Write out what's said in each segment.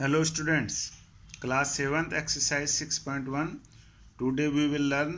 hello students class seventh exercise six point one today we will learn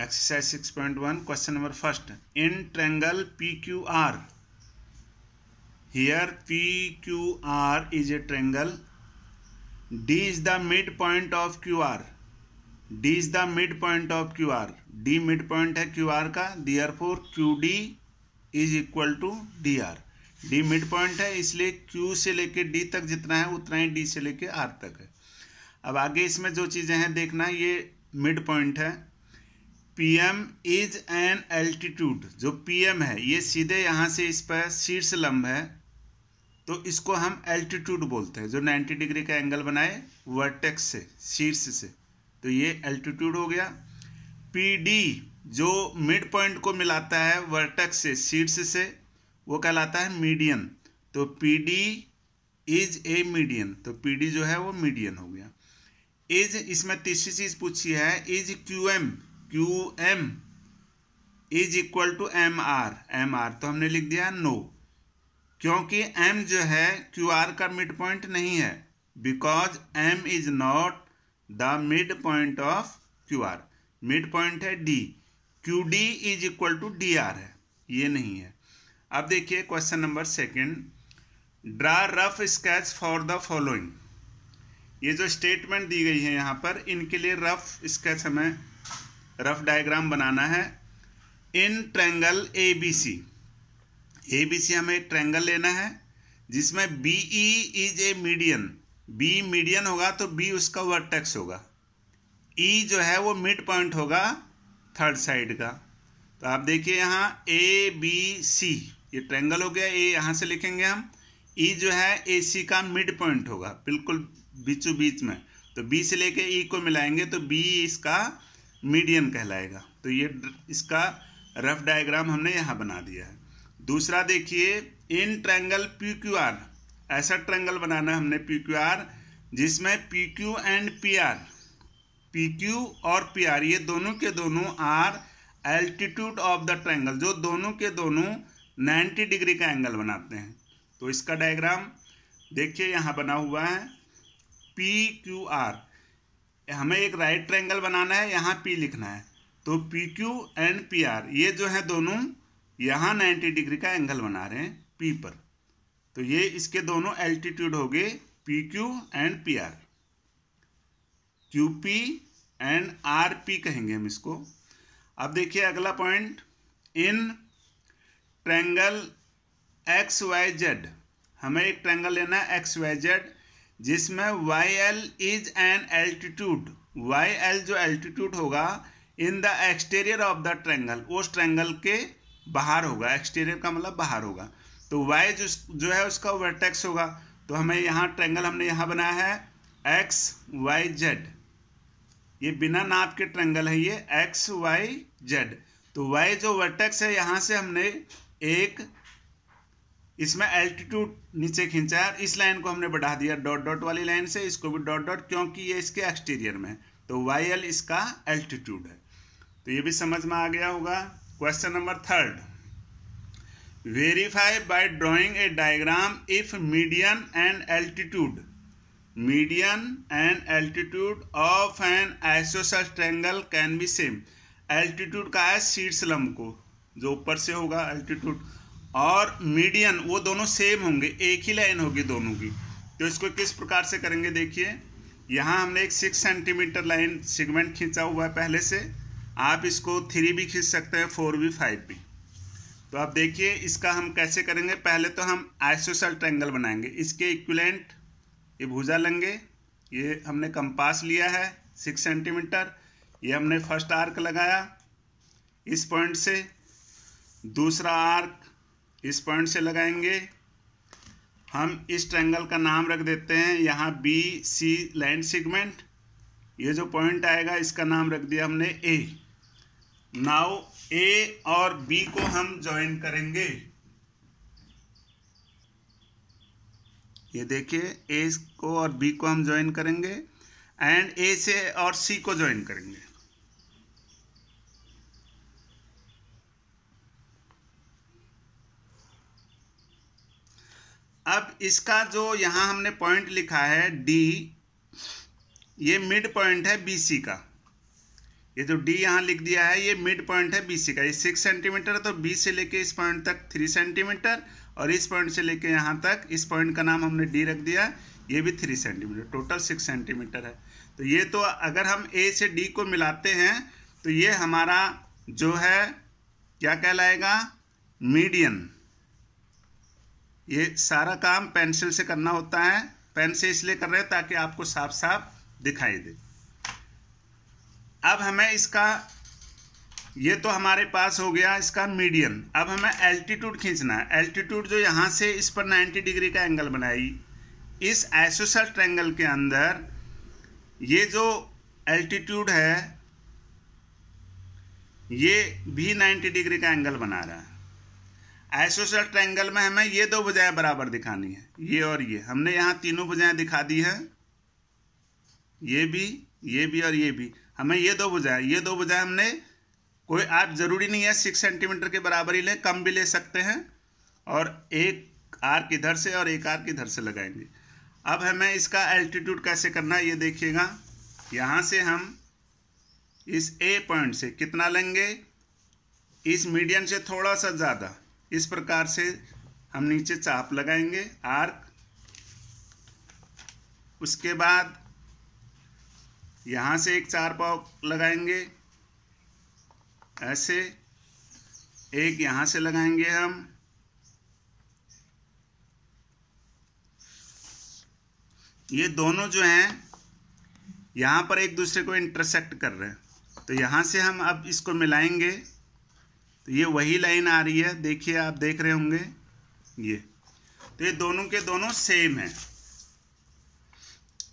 exercise six point one question number first in triangle P Q R here P Q R is a triangle D is the mid point of Q R D is the mid point of Q R D mid point है Q R का therefore Q D is equal to D R D mid point है इसलिए Q से लेके D तक जितना है उतना ही डी से लेके आर तक है अब आगे इसमें जो चीज़ें हैं देखना ये मिड पॉइंट है P M is an altitude जो पी एम है ये सीधे यहाँ से इस पर शीर्ष लंब है तो इसको हम एल्टीट्यूड बोलते हैं जो 90 डिग्री का एंगल बनाए वर्टेक्स से शीर्ष से तो ये एल्टीट्यूड हो गया पी डी जो मिड पॉइंट को मिलाता है वर्टेक्स से शीर्ष से वो कहलाता है मीडियन तो P D is a median तो पी डी जो है वो मीडियन हो गया इज इसमें तीसरी चीज़ पूछी है is Q M Q M is equal to M R M R तो हमने लिख दिया नो क्योंकि एम जो है क्यू आर का मिड पॉइंट नहीं है because M is not the mid point of Q R mid point है D Q D is equal to D R है ये नहीं है अब देखिए question number second draw rough sketch for the following ये जो स्टेटमेंट दी गई है यहाँ पर इनके लिए रफ स्केच हमें रफ डायग्राम बनाना है in triangle A B C A B C हमें ट्रैंगल लेना है जिसमें B E is a median B median होगा तो बी उसका वर्टेक्स होगा ई e जो है वो मिड पॉइंट होगा थर्ड साइड का तो आप देखिए यहाँ ए बी सी ये ट्रेंगल हो गया ए यहाँ से लिखेंगे हम ई e जो है ए सी का मिड पॉइंट होगा बिल्कुल बीचो बीच में तो बी से लेके ई e को मिलाएंगे तो बी इसका मीडियन कहलाएगा तो ये इसका रफ डायग्राम हमने यहाँ बना दिया है दूसरा देखिए in triangle P Q R ऐसा ट्रेंगल बनाना हमने पी क्यू आर जिसमें P Q and P R P Q और पी आर ये दोनों के दोनों are altitude of the triangle जो दोनों के दोनों 90 डिग्री का एंगल बनाते हैं तो इसका डायग्राम देखिए यहाँ बना हुआ है पी क्यू आर हमें एक राइट ट्रायंगल बनाना है यहाँ पी लिखना है तो P Q and P R ये जो है दोनों यहाँ 90 डिग्री का एंगल बना रहे हैं पी पर तो ये इसके दोनों एल्टीट्यूड हो गए P Q and P R Q P and R P कहेंगे हम इसको अब देखिए अगला point in triangle X Y Z हमें एक ट्रैंगल लेना है एक्स वाई जेड जिसमें Y L is an altitude Y L जो एल्टीट्यूड होगा in the exterior of the triangle उस ट्रैंगल के बाहर होगा एक्सटीरियर का मतलब बाहर होगा तो वाई जो जो है उसका वर्टेक्स होगा तो हमें यहाँ ट्रैंगल हमने यहाँ बनाया है एक्स वाई जेड ये बिना नाप के ट्रैंगल है ये एक्स वाई जेड तो वाई जो वर्टेक्स है यहाँ से हमने एक इसमें एल्टीट्यूड नीचे खींचा है इस लाइन को हमने बढ़ा दिया डॉट डॉट वाली लाइन से इसको भी डॉट डॉट क्योंकि ये इसके एक्सटीरियर में है तो वाई एल इसका एल्टीट्यूड है तो ये भी समझ में आ गया होगा question number third verify by drawing a diagram if median and altitude median and altitude of an isosceles triangle can be same altitude का है शीर्ष को जो ऊपर से होगा अल्टीट्यूड और मीडियन वो दोनों सेम होंगे एक ही लाइन होगी दोनों की तो इसको किस प्रकार से करेंगे देखिए यहाँ हमने एक सिक्स सेंटीमीटर लाइन सेगमेंट खींचा हुआ है पहले से आप इसको थ्री भी खींच सकते हैं फोर भी फाइव भी तो आप देखिए इसका हम कैसे करेंगे पहले तो हम आइसोसल ट्रैंगल बनाएंगे इसके इक्वलेंट ये भुजा लेंगे ये हमने कंपास लिया है सिक्स सेंटीमीटर ये हमने फर्स्ट आर्क लगाया इस पॉइंट से दूसरा आर्क इस पॉइंट से लगाएंगे हम इस ट्रैंगल का नाम रख देते हैं यहाँ बी सी लाइन सेगमेंट ये जो पॉइंट आएगा इसका नाम रख दिया हमने ए नाउ ए और बी को हम ज्वाइन करेंगे ये देखिए ए को और बी को हम ज्वाइन करेंगे एंड ए से और सी को ज्वाइन करेंगे अब इसका जो यहाँ हमने पॉइंट लिखा है डी ये मिड पॉइंट है बी सी का ये जो डी यहाँ लिख दिया है ये मिड पॉइंट है बी सी का ये सिक्स सेंटीमीटर तो बी से लेके इस पॉइंट तक थ्री सेंटीमीटर और इस पॉइंट से लेके यहाँ तक इस पॉइंट का नाम हमने डी रख दिया ये भी three centimetre total six centimetre है तो ये तो अगर हम ए से डी को मिलाते हैं तो ये हमारा जो है क्या कहलाएगा मीडियन ये सारा काम पेंसिल से करना होता है पेन से इसलिए कर रहे हैं ताकि आपको साफ साफ दिखाई दे अब हमें इसका ये तो हमारे पास हो गया इसका मीडियन अब हमें एल्टीट्यूड खींचना है एल्टीट्यूड जो यहाँ से इस पर 90 डिग्री का एंगल बनाई इस एसोसल ट्रैंगल के अंदर ये जो एल्टीट्यूड है ये भी 90 डिग्री का एंगल बना रहा है आइसोसेल ट्रायंगल में हमें ये दो भुजाएं बराबर दिखानी है ये और ये हमने यहाँ तीनों भुजाएं दिखा दी है ये भी ये भी और ये भी हमें ये दो भुजाएं ये दो भुजाएं हमने कोई आप ज़रूरी नहीं है सिक्स सेंटीमीटर के बराबर ही लें कम भी ले सकते हैं और एक आर किधर से और एक आर किधर से लगाएंगे अब हमें इसका एल्टीट्यूड कैसे करना है ये देखिएगा यहाँ से हम इस ए पॉइंट से कितना लेंगे इस मीडियम से थोड़ा सा ज़्यादा इस प्रकार से हम नीचे चाप लगाएंगे आर्क उसके बाद यहाँ से एक चार पाव लगाएंगे ऐसे एक यहाँ से लगाएंगे हम ये दोनों जो हैं यहाँ पर एक दूसरे को इंटरसेक्ट कर रहे हैं तो यहाँ से हम अब इसको मिलाएंगे तो ये वही लाइन आ रही है देखिए आप देख रहे होंगे ये तो ये दोनों के दोनों सेम है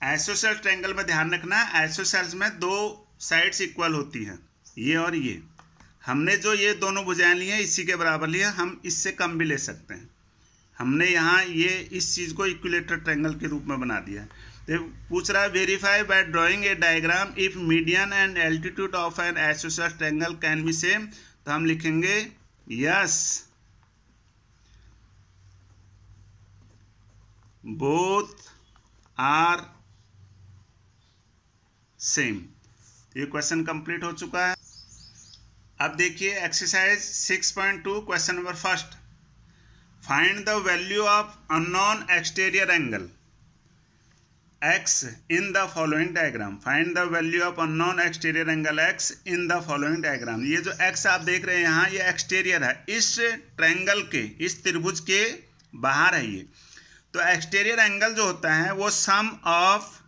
आइसोसेल ट्रैंगल में ध्यान रखना एसोसेल्स में दो साइड्स इक्वल होती हैं ये और ये हमने जो ये दोनों भुजाएं ली हैं इसी के बराबर लिए हम इससे कम भी ले सकते हैं हमने यहाँ ये इस चीज़ को इक्विलेटर ट्रैंगल के रूप में बना दिया तो पूछ रहा है verify by drawing a diagram if median and altitude of an isosceles triangle can be same तो हम लिखेंगे यस बोथ आर सेम ये क्वेश्चन कंप्लीट हो चुका है अब देखिए exercise 6.2 question number first find the value of unknown exterior angle x in the following diagram find the value of unknown exterior angle x in the following diagram ये जो x आप देख रहे हैं यहाँ ये एक्सटीरियर है इस ट्रैंगल के इस त्रिभुज के बाहर है ये तो एक्सटीरियर एंगल जो होता है वो sum of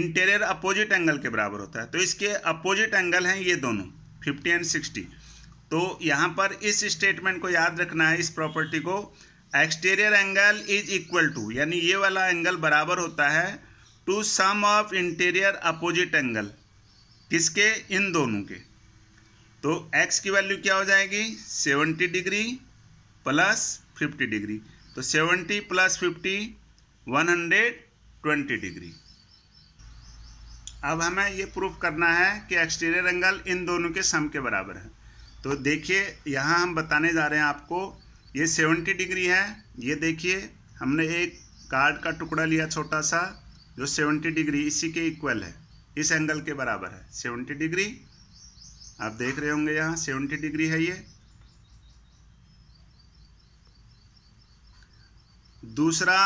interior opposite angle के बराबर होता है तो इसके अपोजिट एंगल हैं ये दोनों फिफ्टी एंड सिक्सटी तो यहाँ पर इस स्टेटमेंट को याद रखना है इस प्रॉपर्टी को exterior angle is equal to यानी ये वाला एंगल बराबर होता है to sum of interior opposite angle किसके इन दोनों के तो x की वैल्यू क्या हो जाएगी 70 डिग्री प्लस 50 डिग्री तो 70 प्लस 50 120 डिग्री अब हमें ये प्रूफ करना है कि एक्सटीरियर एंगल इन दोनों के सम के बराबर है तो देखिए यहाँ हम बताने जा रहे हैं आपको ये 70 डिग्री है ये देखिए हमने एक कार्ड का टुकड़ा लिया छोटा सा जो 70 डिग्री इसी के इक्वल है इस एंगल के बराबर है 70 डिग्री आप देख रहे होंगे यहाँ 70 डिग्री है ये दूसरा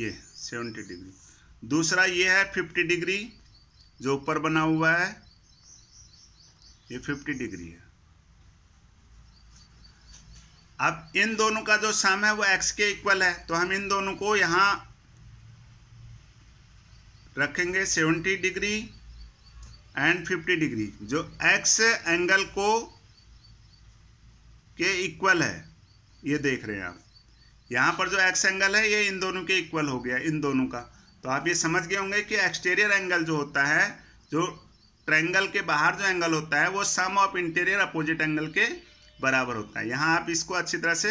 ये 70 डिग्री दूसरा ये है 50 डिग्री जो ऊपर बना हुआ है ये 50 डिग्री है अब इन दोनों का जो सम है वो एक्स के इक्वल है तो हम इन दोनों को यहाँ रखेंगे seventy degree and fifty degree जो एक्स एंगल को के इक्वल है ये देख रहे हैं आप यहाँ पर जो एक्स एंगल है ये इन दोनों के इक्वल हो गया इन दोनों का तो आप ये समझ गए होंगे कि एक्सटीरियर एंगल जो होता है जो ट्रैंगल के बाहर जो एंगल होता है वो sum of interior opposite angle के बराबर होता है यहाँ आप इसको अच्छी तरह से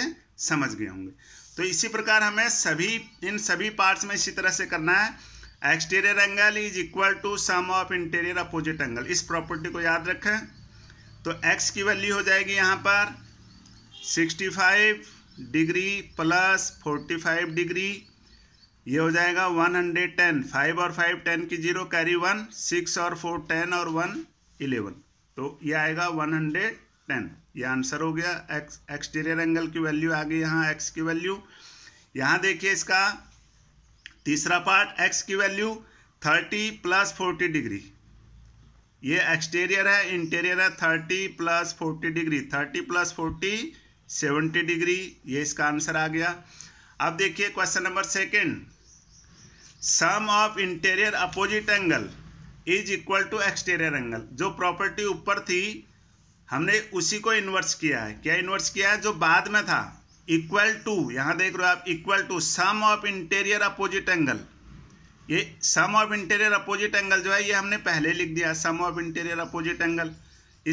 समझ गए होंगे तो इसी प्रकार हमें सभी इन सभी पार्ट्स में इसी तरह से करना है exterior angle is equal to sum of interior opposite angle इस प्रॉपर्टी को याद रखें तो एक्स की वैल्यू हो जाएगी यहाँ पर 65 डिग्री प्लस 45 डिग्री ये हो जाएगा 110 फाइव और फाइव टेन की जीरो कैरी वन सिक्स और फोर टेन और वन इलेवन तो ये आएगा वन हंड्रेड टेन ये आंसर हो गया एक्स एक्सटीरियर एंगल की वैल्यू आ गई यहाँ एक्स की वैल्यू यहाँ देखिए इसका तीसरा पार्ट एक्स की value thirty plus forty degree ये एक्सटीरियर है इंटीरियर है thirty plus forty degree thirty plus forty seventy degree ये इसका आंसर आ गया अब देखिए question number second sum of interior opposite angle is equal to exterior angle जो प्रॉपर्टी ऊपर थी हमने उसी को इन्वर्स किया है क्या इन्वर्स किया है जो बाद में था इक्वल टू यहाँ देख रहे हो आप equal to sum of interior opposite angle ये sum of interior opposite angle जो है ये हमने पहले लिख दिया sum of interior opposite angle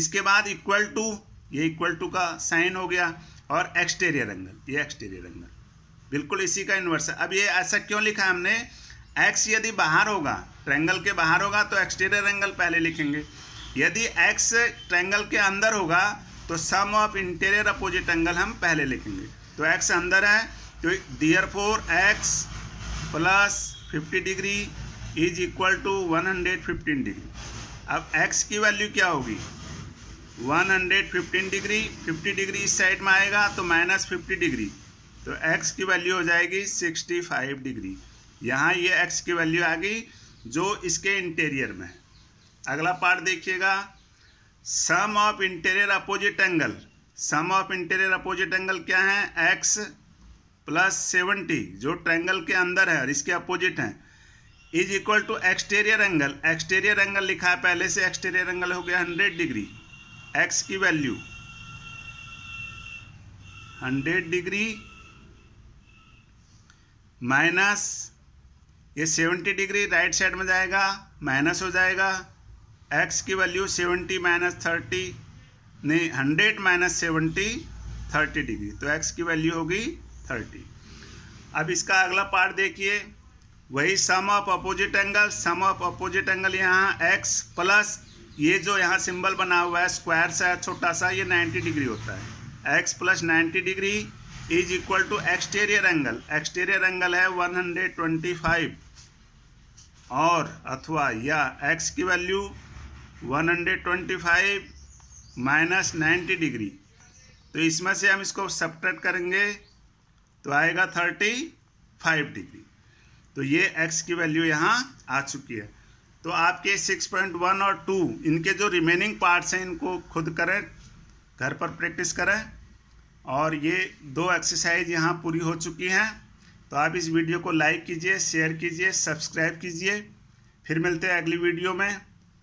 इसके बाद इक्वल टू ये इक्वल टू का साइन हो गया और एक्सटेरियर एंगल ये एक्सटीरियर एंगल बिल्कुल इसी का इन्वर्स है अब ये ऐसा क्यों लिखा हमने एक्स यदि बाहर होगा ट्रैंगल के बाहर होगा तो एक्सटेरियर एंगल पहले लिखेंगे यदि एक्स ट्रैंगल के अंदर होगा तो sum of interior opposite angle हम पहले लिखेंगे तो एक्स अंदर है तो therefore X plus fifty degree is equal to one hundred fifteen degree अब एक्स की वैल्यू क्या होगी one hundred fifteen degree fifty degree इस साइड में आएगा तो माइनस फिफ्टी डिग्री तो एक्स की वैल्यू हो जाएगी सिक्सटी फाइव डिग्री यहाँ ये एक्स की वैल्यू आ गई जो इसके इंटीरियर में है अगला पार्ट देखिएगा sum of interior opposite angle sum of interior opposite angle क्या है एक्स प्लस सेवेंटी जो ट्रैंगल के अंदर है और इसके अपोजिट हैं is equal to exterior angle exterior angle लिखा है पहले से एक्सटीरियर एंगल हो गया हंड्रेड डिग्री एक्स की वैल्यू हंड्रेड डिग्री माइनस ये सेवेंटी डिग्री राइट साइड में जाएगा माइनस हो जाएगा एक्स की वैल्यू सेवेंटी माइनस थर्टी नहीं hundred minus seventy thirty degree तो एक्स की वैल्यू होगी थर्टी अब इसका अगला पार्ट देखिए वही sum of opposite angle sum of opposite angle यहाँ एक्स प्लस ये जो यहाँ सिंबल बना हुआ है स्क्वायर सा छोटा सा ये नाइन्टी डिग्री होता है X plus ninety degree is equal to exterior angle exterior angle है वन हंड्रेड ट्वेंटी फाइव और अथवा या एक्स की वैल्यू 125 माइनस नाइन्टी डिग्री तो इसमें से हम इसको सब्ट्रैक्ट करेंगे तो आएगा थर्टी फाइव डिग्री तो ये एक्स की वैल्यू यहाँ आ चुकी है तो आपके सिक्स पॉइंट वन और टू इनके जो रिमेनिंग पार्ट्स हैं इनको खुद करें घर पर प्रैक्टिस करें और ये दो एक्सरसाइज यहाँ पूरी हो चुकी हैं तो आप इस वीडियो को लाइक कीजिए शेयर कीजिए सब्सक्राइब कीजिए फिर मिलते हैं अगली वीडियो में